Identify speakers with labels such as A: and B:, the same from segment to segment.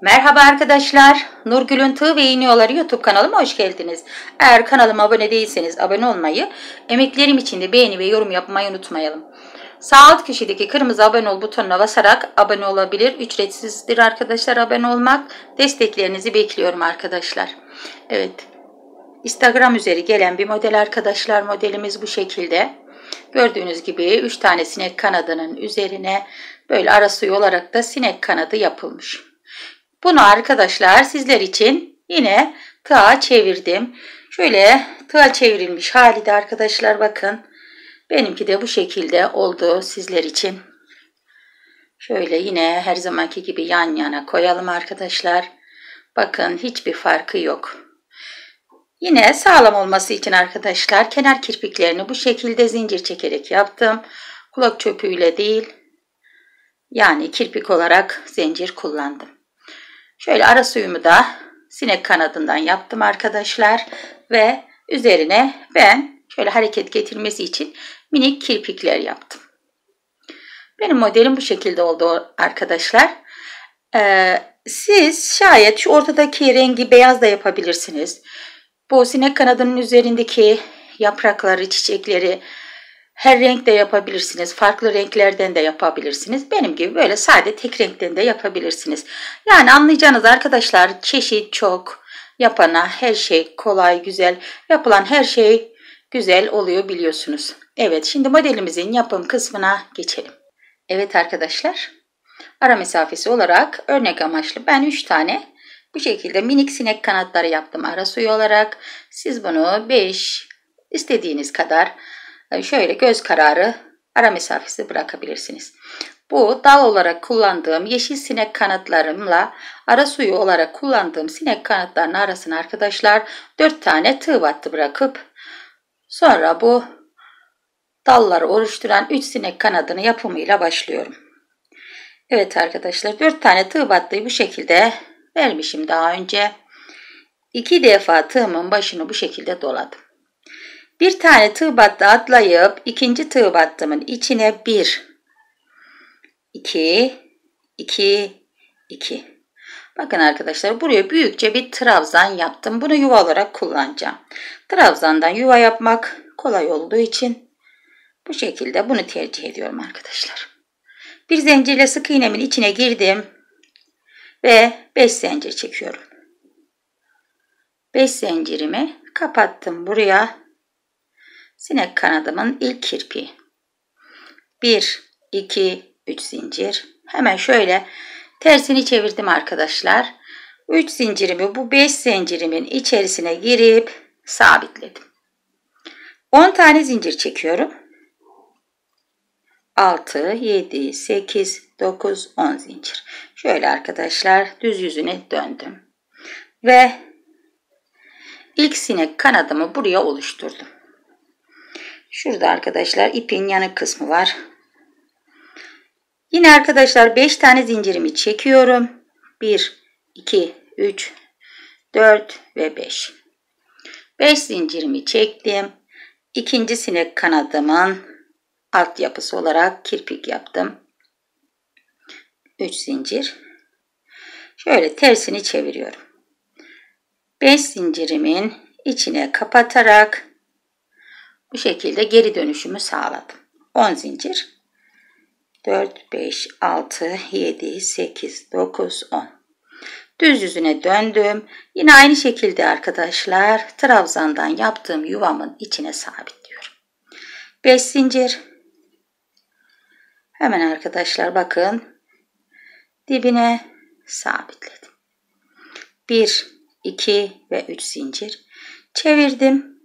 A: Merhaba arkadaşlar. Nurgül'ün Tığ ve İğniyorları YouTube kanalıma hoş geldiniz. Eğer kanalıma abone değilseniz abone olmayı, emeklerim için de beğeni ve yorum yapmayı unutmayalım. Sağ alt köşedeki kırmızı abone ol butonuna basarak abone olabilir. Ücretsizdir arkadaşlar abone olmak. Desteklerinizi bekliyorum arkadaşlar. Evet. Instagram üzeri gelen bir model arkadaşlar. Modelimiz bu şekilde. Gördüğünüz gibi 3 tane sinek kanadının üzerine böyle arası olarak da sinek kanadı yapılmış. Bunu arkadaşlar sizler için yine tığa çevirdim. Şöyle tığa çevrilmiş hali de arkadaşlar bakın. Benimki de bu şekilde oldu sizler için. Şöyle yine her zamanki gibi yan yana koyalım arkadaşlar. Bakın hiçbir farkı yok. Yine sağlam olması için arkadaşlar kenar kirpiklerini bu şekilde zincir çekerek yaptım. Kulak çöpüyle değil yani kirpik olarak zincir kullandım. Şöyle ara suyumu da sinek kanadından yaptım arkadaşlar. Ve üzerine ben şöyle hareket getirmesi için minik kirpikler yaptım. Benim modelim bu şekilde oldu arkadaşlar. Ee, siz şayet şu ortadaki rengi beyaz da yapabilirsiniz. Bu sinek kanadının üzerindeki yaprakları, çiçekleri, her renkte yapabilirsiniz. Farklı renklerden de yapabilirsiniz. Benim gibi böyle sade tek renkten de yapabilirsiniz. Yani anlayacağınız arkadaşlar çeşit çok. Yapana her şey kolay, güzel. Yapılan her şey güzel oluyor biliyorsunuz. Evet şimdi modelimizin yapım kısmına geçelim. Evet arkadaşlar ara mesafesi olarak örnek amaçlı ben 3 tane bu şekilde minik sinek kanatları yaptım ara suyu olarak. Siz bunu 5 istediğiniz kadar şöyle göz kararı ara mesafesi bırakabilirsiniz. Bu dal olarak kullandığım yeşil sinek kanatlarımla ara suyu olarak kullandığım sinek kanatlarının arasına arkadaşlar 4 tane tığ battı bırakıp sonra bu dalları oluşturan 3 sinek kanadını yapımıyla başlıyorum. Evet arkadaşlar 4 tane tığ battıyı bu şekilde vermişim daha önce. 2 defa tığımın başını bu şekilde doladım. Bir tane tığ battı atlayıp ikinci tığ battımın içine 1, 2, 2, 2. Bakın arkadaşlar buraya büyükçe bir trabzan yaptım. Bunu yuva olarak kullanacağım. Trabzandan yuva yapmak kolay olduğu için bu şekilde bunu tercih ediyorum arkadaşlar. Bir zincirle sık iğnemin içine girdim ve 5 zincir çekiyorum. 5 zincirimi kapattım buraya Sinek kanadımın ilk kirpi. 1, 2, 3 zincir. Hemen şöyle tersini çevirdim arkadaşlar. 3 zincirimi bu 5 zincirimin içerisine girip sabitledim. 10 tane zincir çekiyorum. 6, 7, 8, 9, 10 zincir. Şöyle arkadaşlar düz yüzüne döndüm. Ve ilk sinek kanadımı buraya oluşturdum. Şurada arkadaşlar ipin yanık kısmı var. Yine arkadaşlar 5 tane zincirimi çekiyorum. 1, 2, 3, 4 ve 5. 5 zincirimi çektim. İkinci sinek kanadımın alt yapısı olarak kirpik yaptım. 3 zincir. Şöyle tersini çeviriyorum. 5 zincirimin içine kapatarak bu şekilde geri dönüşümü sağladım. 10 zincir. 4, 5, 6, 7, 8, 9, 10. Düz yüzüne döndüm. Yine aynı şekilde arkadaşlar trabzandan yaptığım yuvamın içine sabitliyorum. 5 zincir. Hemen arkadaşlar bakın dibine sabitledim. 1, 2 ve 3 zincir çevirdim.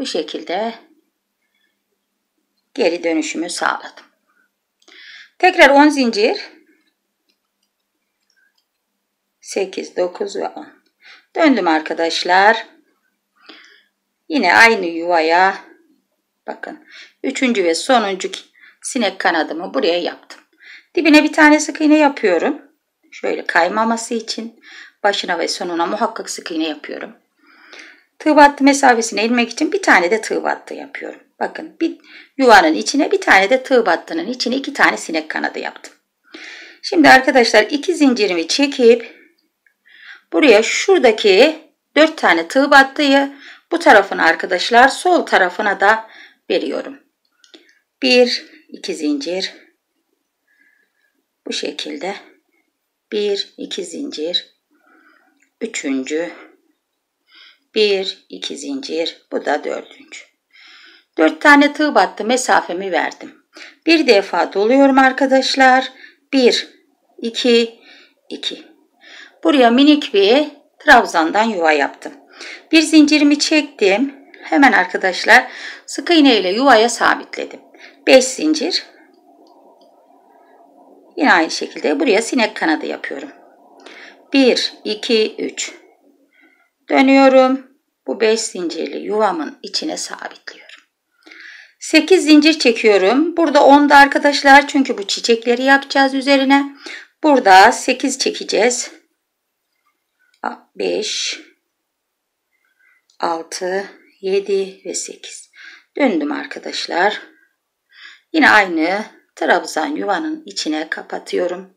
A: Bu şekilde geri dönüşümü sağladım. Tekrar 10 zincir. 8, 9 ve 10. Döndüm arkadaşlar. Yine aynı yuvaya bakın. 3. ve sonuncu sinek kanadımı buraya yaptım. Dibine bir tane sık iğne yapıyorum. Şöyle kaymaması için başına ve sonuna muhakkak sık iğne yapıyorum. Tığ battı mesafesine inmek için bir tane de tığ battı yapıyorum. Bakın bir yuvanın içine bir tane de tığ battının içine iki tane sinek kanadı yaptım. Şimdi arkadaşlar iki zincirimi çekip buraya şuradaki dört tane tığ battıyı bu tarafına arkadaşlar sol tarafına da veriyorum. Bir iki zincir bu şekilde bir iki zincir üçüncü 1, 2 zincir. Bu da dördüncü. 4 tane tığ battı mesafemi verdim. Bir defa doluyorum arkadaşlar. 1, 2, 2. Buraya minik bir trabzandan yuva yaptım. Bir zincirimi çektim. Hemen arkadaşlar sık iğne ile yuvaya sabitledim. 5 zincir. Yine aynı şekilde buraya sinek kanadı yapıyorum. 1, 2, 3. Dönüyorum. Bu 5 zincirli yuvamın içine sabitliyorum. 8 zincir çekiyorum. Burada da arkadaşlar çünkü bu çiçekleri yapacağız üzerine. Burada 8 çekeceğiz. 5 6 7 ve 8. Döndüm arkadaşlar. Yine aynı trabzan yuvanın içine kapatıyorum.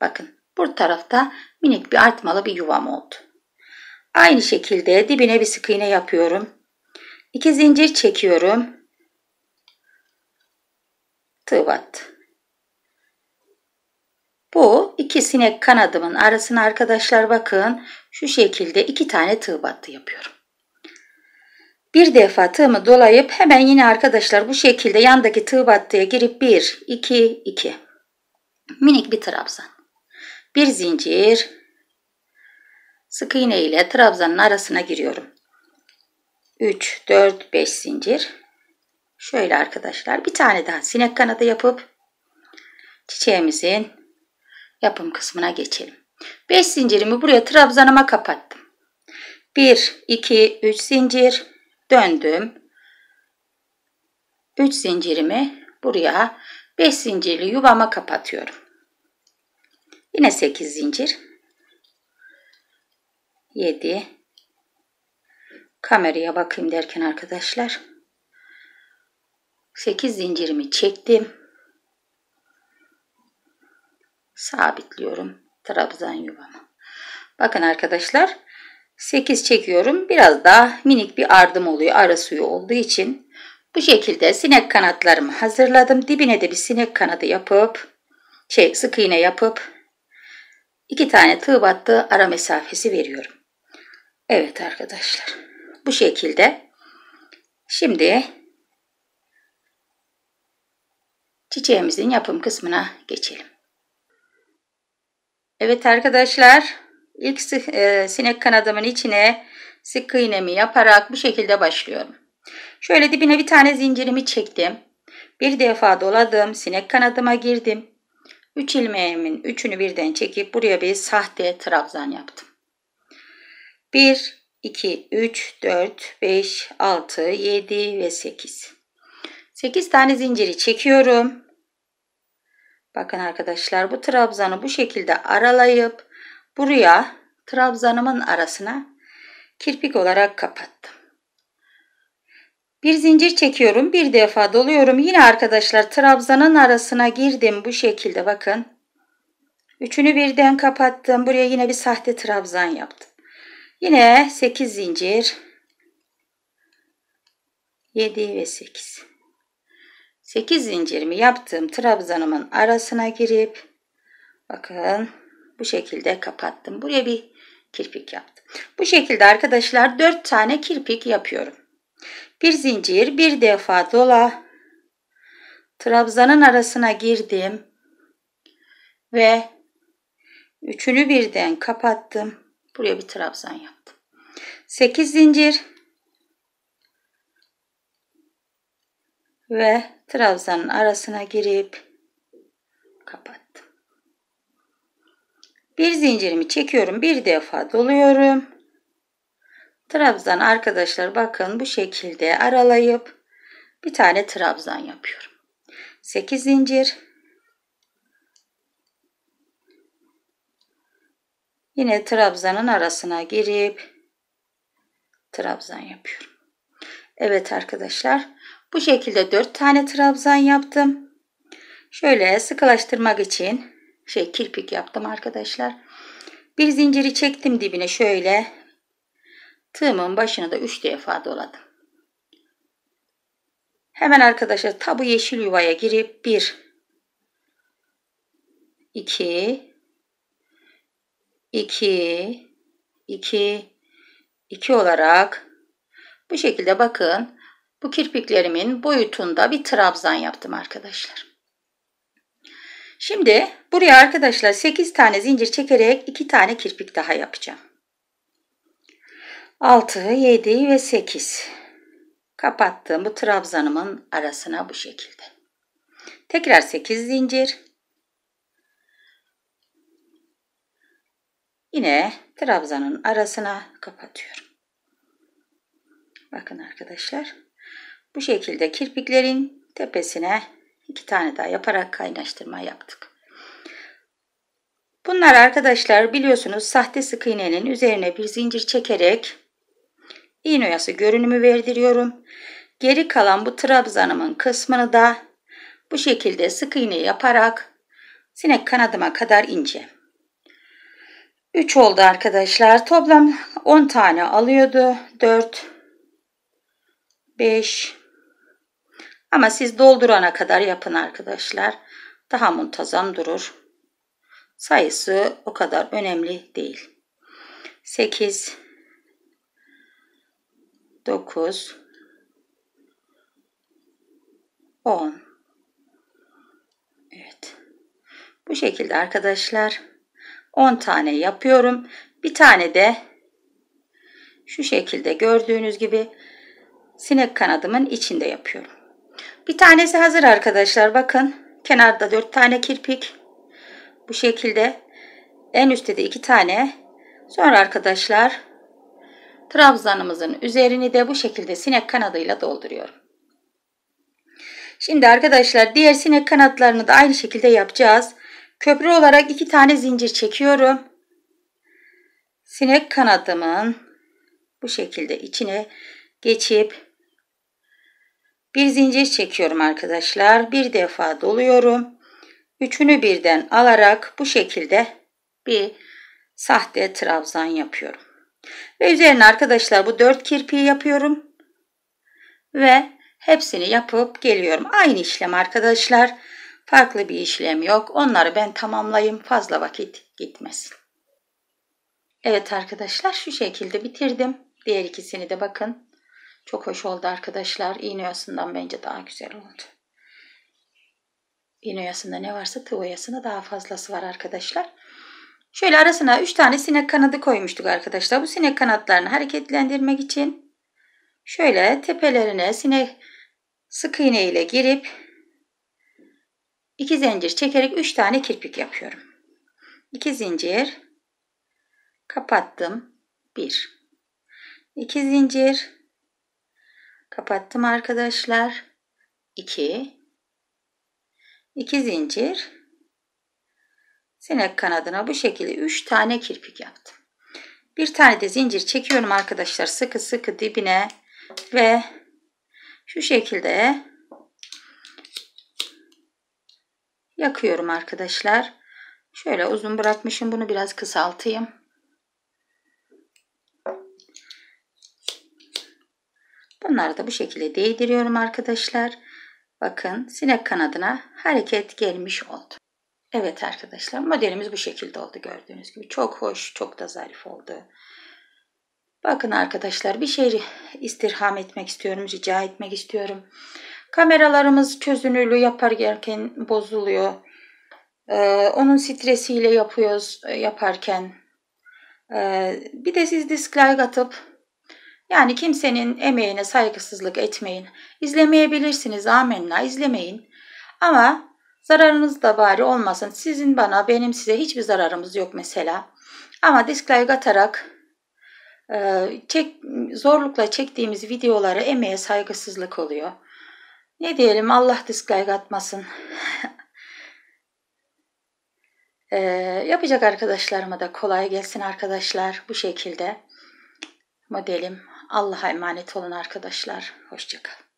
A: Bakın bu tarafta minik bir artmalı bir yuvam oldu. Aynı şekilde dibine bir sık iğne yapıyorum. 2 zincir çekiyorum. Tığ Bu iki sinek kanadımın arasına arkadaşlar bakın şu şekilde iki tane tığ battı yapıyorum. Bir defa tığımı dolayıp hemen yine arkadaşlar bu şekilde yandaki tığ battıya girip 1, 2, 2 minik bir trabzan. Bir zincir, Sık iğne ile trabzanın arasına giriyorum. 3, 4, 5 zincir. Şöyle arkadaşlar bir tane daha sinek kanadı yapıp çiçeğimizin yapım kısmına geçelim. 5 zincirimi buraya trabzanıma kapattım. 1, 2, 3 zincir döndüm. 3 zincirimi buraya 5 zincirli yuvama kapatıyorum. Yine 8 zincir 7 kameraya bakayım derken arkadaşlar 8 zincirimi çektim sabitliyorum trabzan yuvamı bakın arkadaşlar 8 çekiyorum biraz daha minik bir ardım oluyor ara suyu olduğu için bu şekilde sinek kanatlarımı hazırladım dibine de bir sinek kanadı yapıp şey sık iğne yapıp iki tane tığ battı ara mesafesi veriyorum Evet arkadaşlar. Bu şekilde. Şimdi çiçeğimizin yapım kısmına geçelim. Evet arkadaşlar. İlk e, sinek kanadımın içine sık iğnemi yaparak bu şekilde başlıyorum. Şöyle dibine bir tane zincirimi çektim. Bir defa doladım. Sinek kanadıma girdim. 3 üç ilmeğimin üçünü birden çekip buraya bir sahte trabzan yaptım. 1, 2, 3, 4, 5, 6, 7 ve 8. 8 tane zinciri çekiyorum. Bakın arkadaşlar bu trabzanı bu şekilde aralayıp buraya trabzanımın arasına kirpik olarak kapattım. Bir zincir çekiyorum. Bir defa doluyorum. Yine arkadaşlar trabzanın arasına girdim bu şekilde bakın. Üçünü birden kapattım. Buraya yine bir sahte trabzan yaptım. Yine 8 zincir. 7 ve 8. 8 zincirimi yaptığım trabzanımın arasına girip bakın bu şekilde kapattım. Buraya bir kirpik yaptım. Bu şekilde arkadaşlar 4 tane kirpik yapıyorum. Bir zincir bir defa dola. Trabzanın arasına girdim ve üçünü birden kapattım. Buraya bir trabzan yap. 8 zincir ve trabzanın arasına girip kapattım. Bir zincirimi çekiyorum. Bir defa doluyorum. Trabzan arkadaşlar bakın bu şekilde aralayıp bir tane trabzan yapıyorum. 8 zincir. Yine trabzanın arasına girip trabzan yapıyorum. Evet arkadaşlar bu şekilde 4 tane trabzan yaptım. Şöyle sıkılaştırmak için şey kirpik yaptım arkadaşlar. Bir zinciri çektim dibine şöyle. Tığımın başına da 3 defa doladım. Hemen arkadaşlar tabu yeşil yuvaya girip 1 2 2 2 2 olarak bu şekilde bakın bu kirpiklerimin boyutunda bir trabzan yaptım arkadaşlar. Şimdi buraya arkadaşlar 8 tane zincir çekerek 2 tane kirpik daha yapacağım. 6, 7 ve 8. Kapattığım bu trabzanımın arasına bu şekilde. Tekrar 8 zincir. Yine trabzanın arasına kapatıyorum. Bakın arkadaşlar. Bu şekilde kirpiklerin tepesine iki tane daha yaparak kaynaştırma yaptık. Bunlar arkadaşlar biliyorsunuz sahte sık iğnenin üzerine bir zincir çekerek iğne oyası görünümü verdiriyorum. Geri kalan bu trabzanımın kısmını da bu şekilde sık iğne yaparak sinek kanadıma kadar ince. 3 oldu arkadaşlar. Toplam 10 tane alıyordu. 4 5 ama siz doldurana kadar yapın arkadaşlar. Daha muntazam durur. Sayısı o kadar önemli değil. 8 9 10 Evet. Bu şekilde arkadaşlar. 10 tane yapıyorum. Bir tane de şu şekilde gördüğünüz gibi sinek kanadımın içinde yapıyorum. Bir tanesi hazır arkadaşlar. Bakın kenarda 4 tane kirpik. Bu şekilde en üstte de 2 tane. Sonra arkadaşlar trabzanımızın üzerini de bu şekilde sinek kanadıyla dolduruyorum. Şimdi arkadaşlar diğer sinek kanatlarını da aynı şekilde yapacağız. Köprü olarak iki tane zincir çekiyorum. Sinek kanadımın bu şekilde içine geçip bir zincir çekiyorum arkadaşlar. Bir defa doluyorum. Üçünü birden alarak bu şekilde bir sahte trabzan yapıyorum. Ve üzerine arkadaşlar bu dört kirpiği yapıyorum. Ve hepsini yapıp geliyorum. Aynı işlem arkadaşlar. Farklı bir işlem yok. Onları ben tamamlayayım. Fazla vakit gitmesin. Evet arkadaşlar şu şekilde bitirdim. Diğer ikisini de bakın. Çok hoş oldu arkadaşlar. İğne yasından bence daha güzel oldu. İğne yasında ne varsa tığ yasında daha fazlası var arkadaşlar. Şöyle arasına 3 tane sinek kanadı koymuştuk arkadaşlar. Bu sinek kanatlarını hareketlendirmek için şöyle tepelerine sinek sık iğne ile girip 2 zincir çekerek 3 tane kirpik yapıyorum. 2 zincir kapattım. 1 2 zincir kapattım arkadaşlar. 2 2 zincir sinek kanadına bu şekilde 3 tane kirpik yaptım. Bir tane de zincir çekiyorum arkadaşlar sıkı sıkı dibine ve şu şekilde yakıyorum arkadaşlar. Şöyle uzun bırakmışım. Bunu biraz kısaltayım. Bunları da bu şekilde değdiriyorum arkadaşlar. Bakın sinek kanadına hareket gelmiş oldu. Evet arkadaşlar modelimiz bu şekilde oldu gördüğünüz gibi. Çok hoş, çok da zarif oldu. Bakın arkadaşlar bir şey istirham etmek istiyorum, rica etmek istiyorum. Kameralarımız çözünürlüğü yaparken bozuluyor. Ee, onun stresiyle yapıyoruz e, yaparken. Ee, bir de siz dislike atıp yani kimsenin emeğine saygısızlık etmeyin. İzlemeyebilirsiniz amenna izlemeyin. Ama zararınız da bari olmasın. Sizin bana benim size hiçbir zararımız yok mesela. Ama dislike atarak e, çek, zorlukla çektiğimiz videolara emeğe saygısızlık oluyor. Ne diyelim Allah diskayg atmasın. ee, yapacak arkadaşlarıma da kolay gelsin arkadaşlar. Bu şekilde modelim. Allah'a emanet olun arkadaşlar. Hoşçakalın.